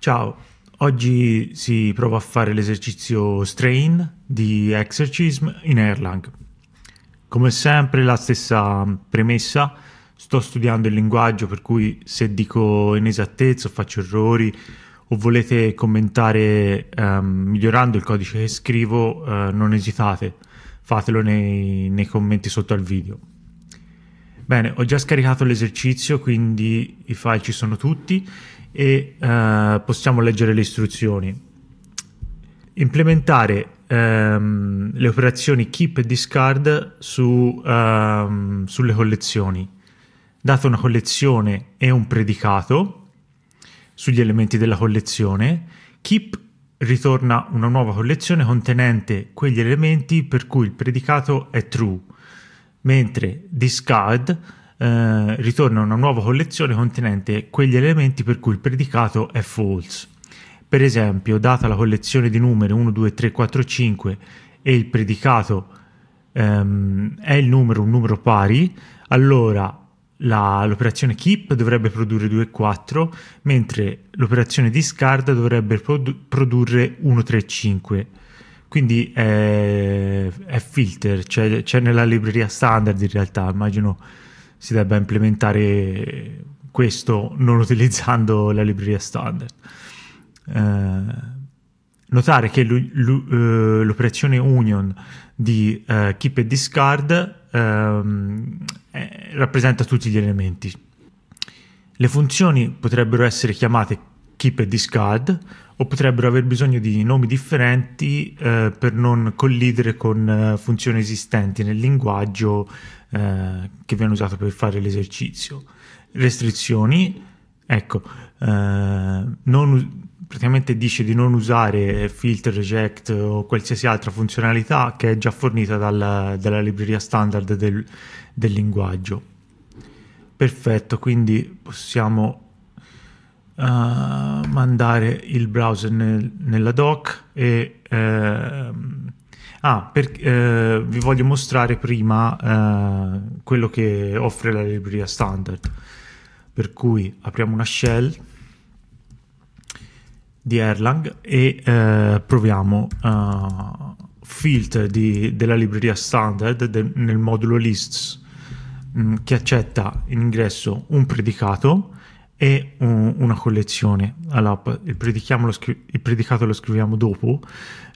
Ciao, oggi si prova a fare l'esercizio strain di exorcism in Erlang. Come sempre la stessa premessa, sto studiando il linguaggio per cui se dico inesattezza o faccio errori o volete commentare um, migliorando il codice che scrivo, uh, non esitate, fatelo nei, nei commenti sotto al video. Bene, ho già scaricato l'esercizio, quindi i file ci sono tutti e eh, possiamo leggere le istruzioni. Implementare ehm, le operazioni keep e discard su, ehm, sulle collezioni. Data una collezione e un predicato sugli elementi della collezione, keep ritorna una nuova collezione contenente quegli elementi per cui il predicato è true, mentre discard eh, ritorna una nuova collezione contenente quegli elementi per cui il predicato è false. Per esempio, data la collezione di numeri 1, 2, 3, 4, 5 e il predicato ehm, è il numero, un numero pari, allora la, l'operazione keep dovrebbe produrre 2 4, mentre l'operazione discard dovrebbe produ- produrre 1, 3 5. Quindi è, è filter, cioè, c'è nella libreria standard in realtà, immagino si debba implementare questo non utilizzando la libreria standard. Eh, notare che eh, l'operazione union di eh, keep e discard ehm, eh, rappresenta tutti gli elementi. Le funzioni potrebbero essere chiamate keep e discard o potrebbero aver bisogno di nomi differenti eh, per non collidere con eh, funzioni esistenti nel linguaggio eh, che viene usato per fare l'esercizio. Restrizioni, ecco, eh, non, praticamente dice di non usare filter, reject o qualsiasi altra funzionalità che è già fornita dalla, dalla libreria standard del, del linguaggio. Perfetto, quindi possiamo uh, mandare il browser nel, nella doc e uh, ah, per, eh, vi voglio mostrare prima eh, quello che offre la libreria standard per cui apriamo una shell di Erlang e proviamo field di, della libreria standard de, nel modulo lists mm, che accetta in ingresso un predicato e un, una collezione. Allora, il, lo scri- il predicato lo scriviamo dopo.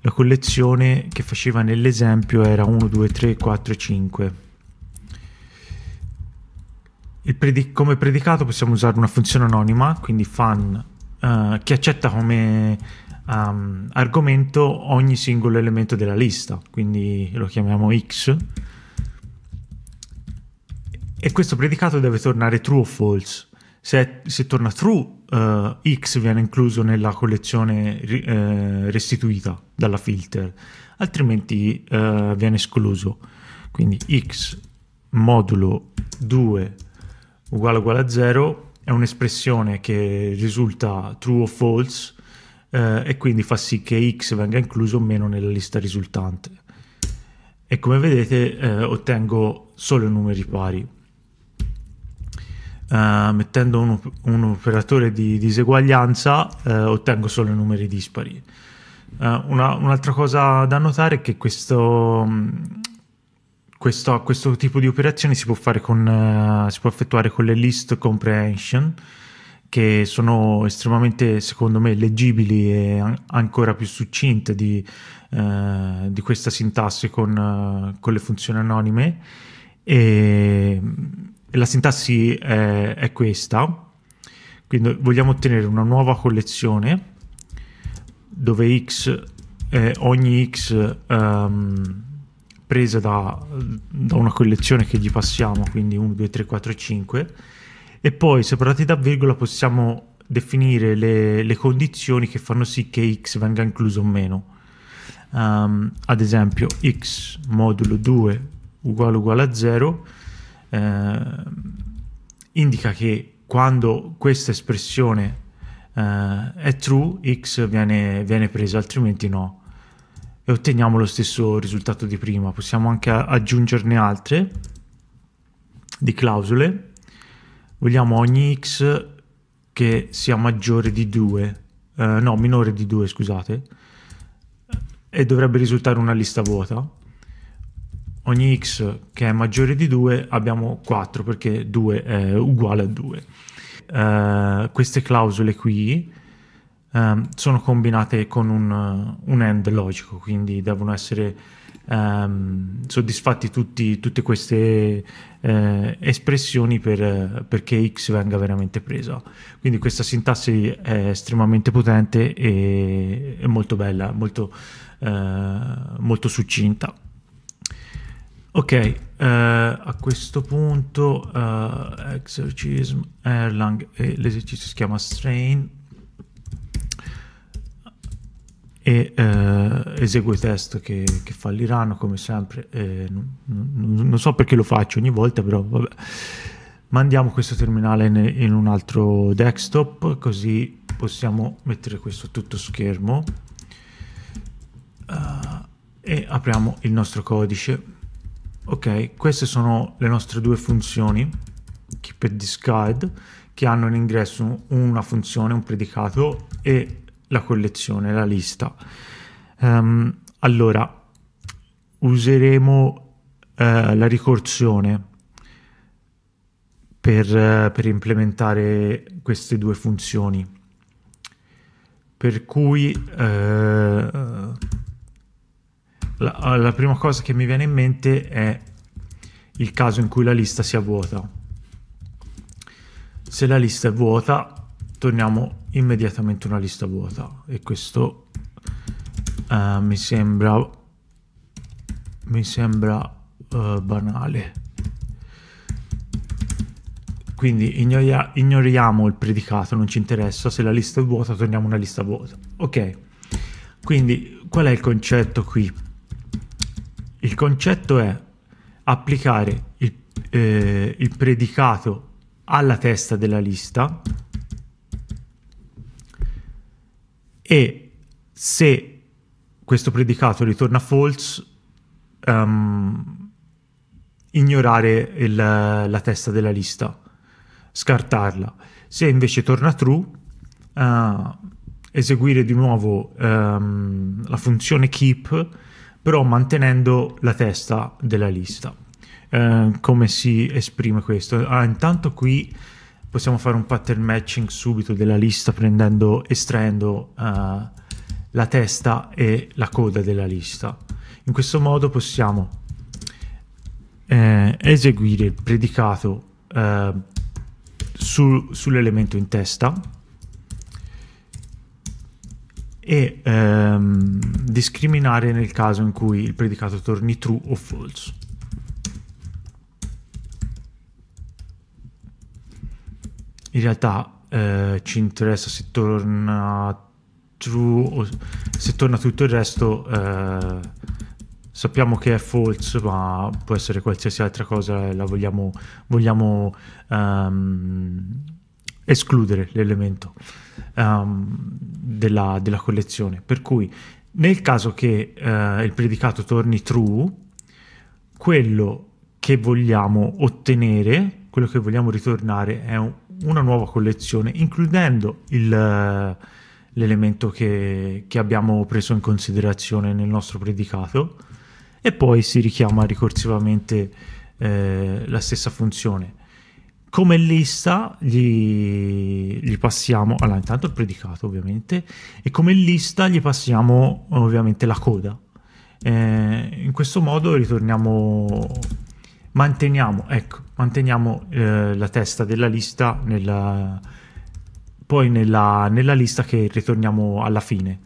La collezione che faceva nell'esempio era 1, 2, 3, 4, 5. Predi- come predicato possiamo usare una funzione anonima, quindi fan, eh, che accetta come um, argomento ogni singolo elemento della lista, quindi lo chiamiamo x. E questo predicato deve tornare true o false se, se torna true, uh, eh, X viene incluso nella collezione uh, restituita dalla filter, altrimenti uh, viene escluso. Quindi X modulo 2 uguale uguale a 0 è un'espressione che risulta true o false e quindi fa sì che X venga incluso meno nella lista risultante. E come vedete ottengo solo numeri pari. Eh, mettendo un, un, operatore di diseguaglianza eh, ottengo solo i numeri dispari. Eh, una, un'altra cosa da notare è che questo, mm, questo, questo tipo di operazioni si può, con, eh, si può effettuare con le list comprehension che sono estremamente, secondo me, leggibili e ancora più succinte di, eh, di questa sintassi con, con, le funzioni anonime. E e la sintassi è, è questa. Quindi vogliamo ottenere una nuova collezione dove x, eh, ogni x um, presa da, da, una collezione che gli passiamo, quindi 1, 2, 3, 4, 5, e poi separati da virgola possiamo definire le, le condizioni che fanno sì che x venga incluso o meno. Um, ad esempio x modulo 2 uguale uguale a 0 eh, indica che quando questa espressione eh, è true, x viene, viene preso, altrimenti no. E otteniamo lo stesso risultato di prima. Possiamo anche aggiungerne altre di clausole. Vogliamo ogni x che sia maggiore di 2, eh, no, minore di 2, scusate, e dovrebbe risultare una lista vuota ogni x che è maggiore di 2 abbiamo 4 perché 2 è uguale a 2. Uh, eh, queste clausole qui um, sono combinate con un, un, end logico, quindi devono essere um, soddisfatti tutti, tutte queste uh, espressioni per, perché x venga veramente presa. Quindi questa sintassi è estremamente potente e, molto bella, molto, uh, molto succinta. Ok, uh, a questo punto uh, exorcism Erlang e l'esercizio si chiama strain e uh, eh, eseguo i test che, che falliranno come sempre. Eh, non, non, non, so perché lo faccio ogni volta, però vabbè. Mandiamo questo terminale in, in un altro desktop così possiamo mettere questo tutto schermo e apriamo il nostro codice ok queste sono le nostre due funzioni keep e discard che hanno in ingresso una funzione un predicato e la collezione la lista um, allora useremo eh, la ricorsione per, eh, per implementare queste due funzioni per cui eh, la, eh, la prima cosa che mi viene in mente è il caso in cui la lista sia vuota. Se la lista è vuota, torniamo immediatamente una lista vuota e questo uh, mi sembra mi sembra uh, banale. Quindi ignoria, ignoriamo il predicato, non ci interessa, se la lista è vuota torniamo una lista vuota. Ok, quindi qual è il concetto qui? concetto è applicare il, eh, il predicato alla testa della lista e se questo predicato ritorna false um, ignorare il, la testa della lista, scartarla. Se invece torna true, uh, eseguire di nuovo um, la funzione keep però mantenendo la testa della lista. Eh, come si esprime questo? Ah, intanto qui possiamo fare un pattern matching subito della lista prendendo, estraendo uh, la testa e la coda della lista. In questo modo possiamo eh, eseguire il predicato eh, su, sull'elemento in testa e ehm, discriminare nel caso in cui il predicato torni true o false. In realtà eh, ci interessa se torna true o se torna tutto il resto eh, sappiamo che è false ma può essere qualsiasi altra cosa la vogliamo, vogliamo ehm, escludere l'elemento um, della, della, collezione. Per cui nel caso che uh, il predicato torni true, quello che vogliamo ottenere, quello che vogliamo ritornare è un, una nuova collezione, includendo il, l'elemento che, che abbiamo preso in considerazione nel nostro predicato e poi si richiama ricorsivamente eh, la stessa funzione. Come lista gli, gli passiamo, allora intanto il predicato ovviamente, e come lista gli passiamo ovviamente la coda. Eh, in questo modo ritorniamo, manteniamo, ecco, manteniamo eh, la testa della lista nella, poi nella, nella lista che ritorniamo alla fine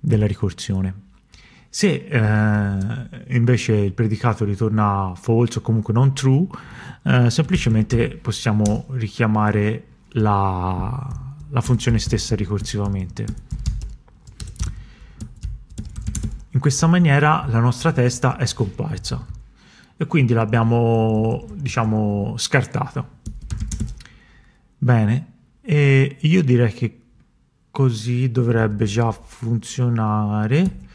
della ricorsione. Se eh, invece il predicato ritorna false o comunque non true, eh, semplicemente possiamo richiamare la, la funzione stessa ricorsivamente. In questa maniera la nostra testa è scomparsa e quindi l'abbiamo diciamo scartata. Bene, e io direi che così dovrebbe già funzionare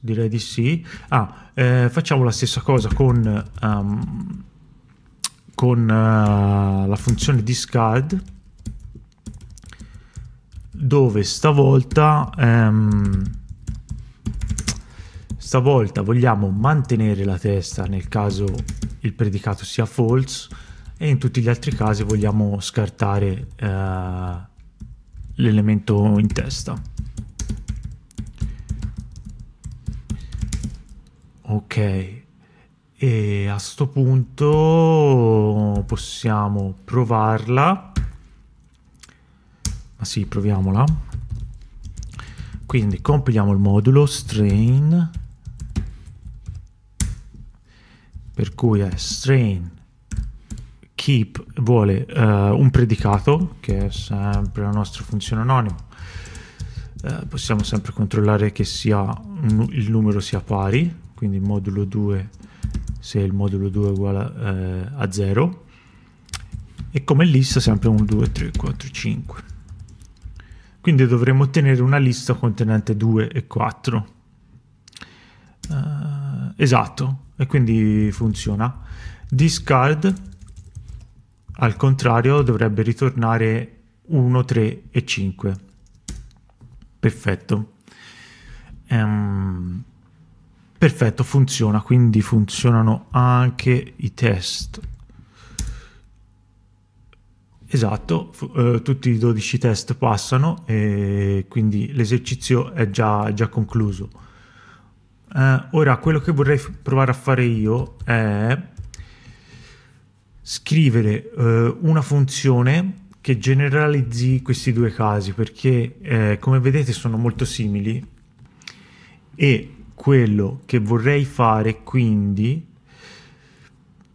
Direi di sì. Ah, eh, facciamo la stessa cosa con, um, con uh, la funzione discard dove stavolta um, stavolta vogliamo mantenere la testa nel caso il predicato sia false e in tutti gli altri casi vogliamo scartare uh, l'elemento in testa. Ok, e a sto punto possiamo provarla. Ma sì, proviamola. Quindi compiliamo il modulo strain per cui è strain keep vuole uh, un predicato che è sempre la nostra funzione anonima uh, possiamo sempre controllare che sia, il numero sia pari quindi modulo 2 se il modulo 2 è uguale a, eh, a 0 e come lista sempre 1, 2, 3, 4, 5 quindi dovremmo ottenere una lista contenente 2 e 4 uh, eh, esatto e quindi funziona discard al contrario dovrebbe ritornare 1, 3 e 5 perfetto um, Perfetto, funziona, quindi funzionano anche i test. Esatto, eh, tutti i 12 test passano e quindi l'esercizio è già, già concluso. Eh, ora, quello che vorrei provare a fare io è scrivere eh, una funzione che generalizzi questi due casi perché eh, come vedete sono molto simili e quello che vorrei fare quindi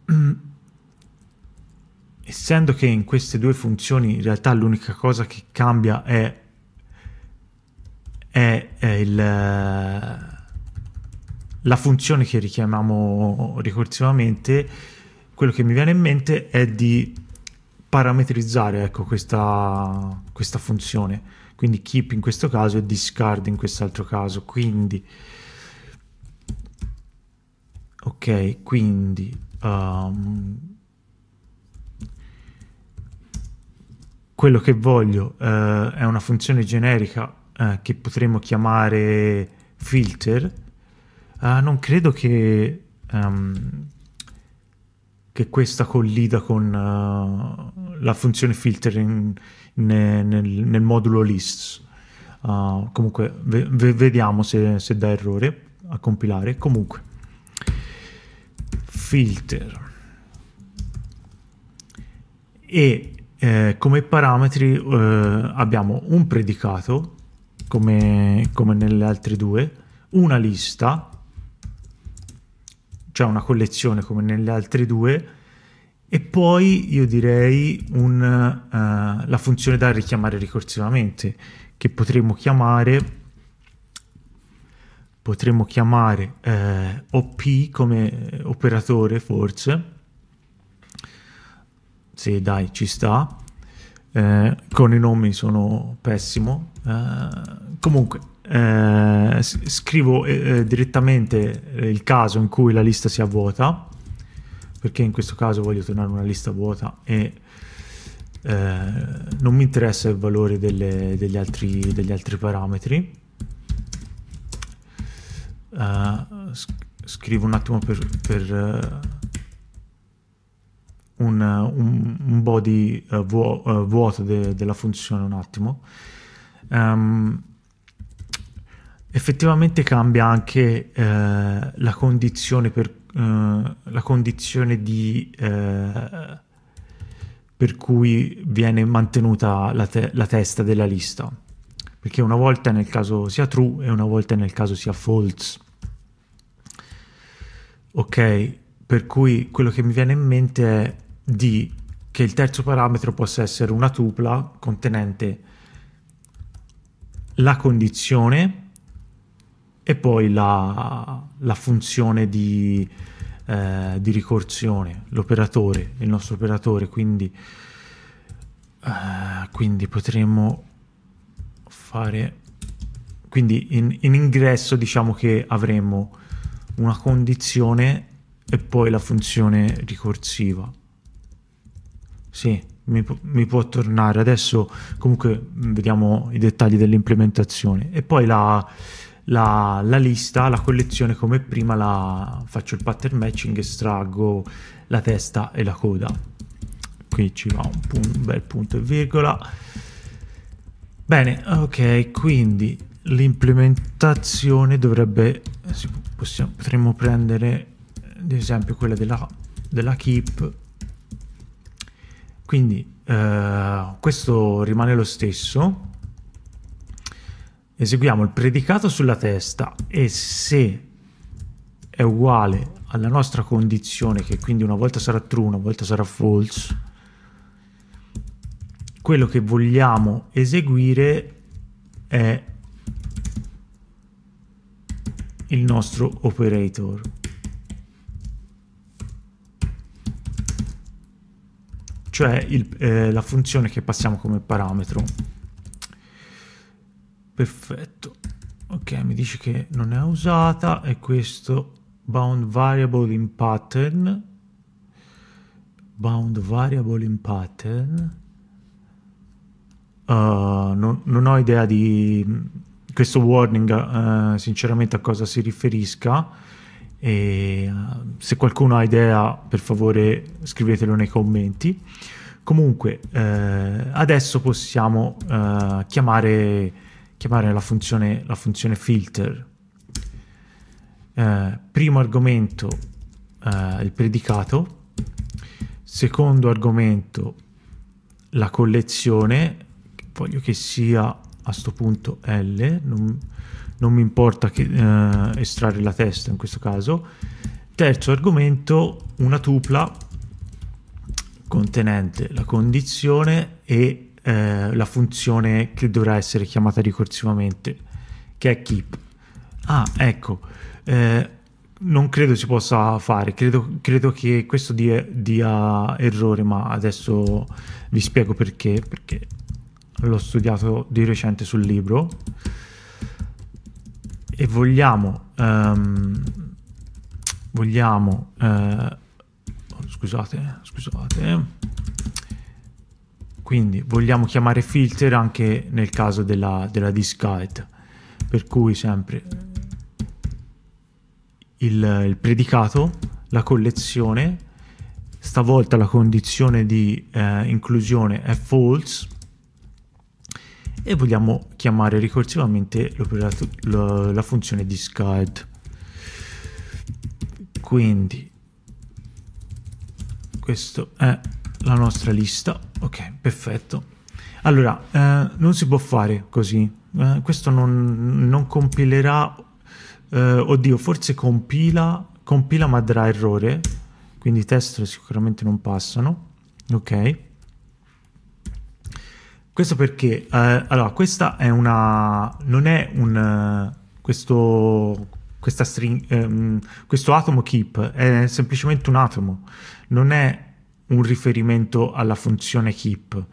essendo che in queste due funzioni in realtà l'unica cosa che cambia è, è, è il, la funzione che richiamiamo ricorsivamente quello che mi viene in mente è di parametrizzare ecco, questa, questa funzione quindi keep in questo caso e discard in quest'altro caso quindi ok quindi um, quello che voglio uh, è una funzione generica uh, che potremmo chiamare filter uh, non credo che um, che questa collida con la funzione filter in, in, nel, nel, modulo lists comunque ve, ve, vediamo se, se dà errore a compilare comunque filter e eh, come parametri eh, abbiamo un predicato come, come nelle altre due una lista cioè una collezione come nelle altre due e poi io direi un, uh, la funzione da richiamare ricorsivamente che potremmo chiamare potremmo chiamare eh, OP come operatore forse, se dai ci sta, eh, con i nomi sono pessimo, eh, comunque eh, scrivo eh, eh, direttamente il caso in cui la lista sia vuota, perché in questo caso voglio tornare una lista vuota e non mi interessa il valore delle, degli, altri, degli altri parametri uh, scrivo un attimo per, per uh, un, un, un, body uh, vuo, eh, vuoto de, della funzione un attimo. Um, effettivamente cambia anche la condizione per la condizione di per cui viene mantenuta la, te la, testa della lista perché una volta nel caso sia true e una volta nel caso sia false Ok, per cui quello che mi viene in mente è di che il terzo parametro possa essere una tupla contenente la condizione e poi la, la funzione di, eh, di ricorsione, l'operatore, il nostro operatore, quindi, eh, quindi potremmo fare, quindi in, in ingresso diciamo che avremo una condizione e poi la funzione ricorsiva. Sì, mi, mi, può tornare. Adesso comunque vediamo i dettagli dell'implementazione. E poi la, la, la, lista, la collezione come prima, la, faccio il pattern matching, estraggo la testa e la coda. Qui ci va un, punto, un bel punto e virgola. Bene, ok, quindi l'implementazione dovrebbe possiamo, potremmo prendere eh, ad esempio quella della, della keep quindi eh, questo rimane lo stesso eseguiamo il predicato sulla testa e se è uguale alla nostra condizione che quindi una volta sarà true una volta sarà false quello che vogliamo eseguire è il nostro operator. Cioè il, eh, la funzione che passiamo come parametro. Perfetto. Ok, mi dice che non è usata e questo bound variable in pattern bound variable in pattern uh, non, non ho idea di questo warning eh, sinceramente a cosa si riferisca e eh, se qualcuno ha idea per favore scrivetelo nei commenti comunque eh, adesso possiamo eh, chiamare, chiamare la, funzione, la funzione filter eh, primo argomento eh, il predicato secondo argomento la collezione voglio che sia a sto punto L, non, non mi importa che, eh, estrarre la testa in questo caso. Terzo argomento, una tupla contenente la condizione e eh, la funzione che dovrà essere chiamata ricorsivamente, che è keep. Ah, ecco, eh, non credo si possa fare, credo, credo che questo dia, dia errore, ma adesso vi spiego perché, perché l'ho studiato di recente sul libro e vogliamo, um, vogliamo uh, scusate scusate quindi vogliamo chiamare filter anche nel caso della, della disk height per cui sempre il, il predicato la collezione stavolta la condizione di eh, inclusione è false e vogliamo chiamare ricorsivamente la, la funzione discard. Quindi questa è la nostra lista. Ok, perfetto. Allora, eh, non si può fare così. Eh, questo non, non compilerà... Eh, oddio, forse compila, compila ma darà errore. Quindi i test sicuramente non passano. Ok. Questo perché, eh, allora, questa è una... non è un... Eh, questo... String, ehm, questo atomo keep è semplicemente un atomo, non è un riferimento alla funzione keep.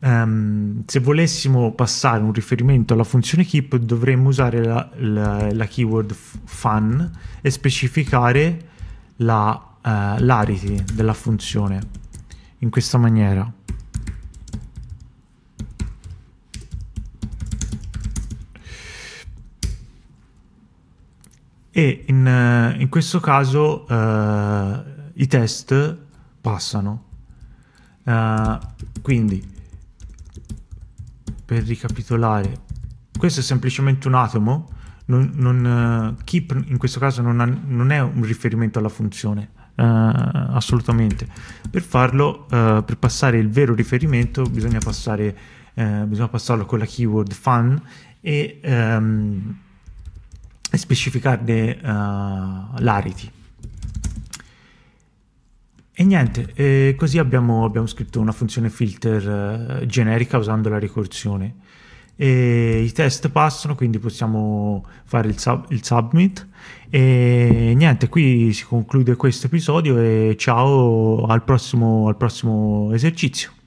Um, se volessimo passare un riferimento alla funzione keep dovremmo usare la, la, la keyword fun e specificare la, uh, l'arity della funzione in questa maniera. e in, eh, in questo caso uh, i test passano. Uh, quindi, per ricapitolare, questo è semplicemente un atomo, non, non, uh, keep in questo caso non, ha, non, è un riferimento alla funzione, assolutamente. Per farlo, per passare il vero riferimento, bisogna, passare, bisogna passarlo con la keyword fun e... Um, e specificarne uh, eh, l'arity. E niente, eh, così abbiamo, abbiamo, scritto una funzione filter eh, generica usando la ricorsione. E I test passano, quindi possiamo fare il, sub, il submit. E niente, qui si conclude questo episodio e ciao al prossimo, al prossimo esercizio.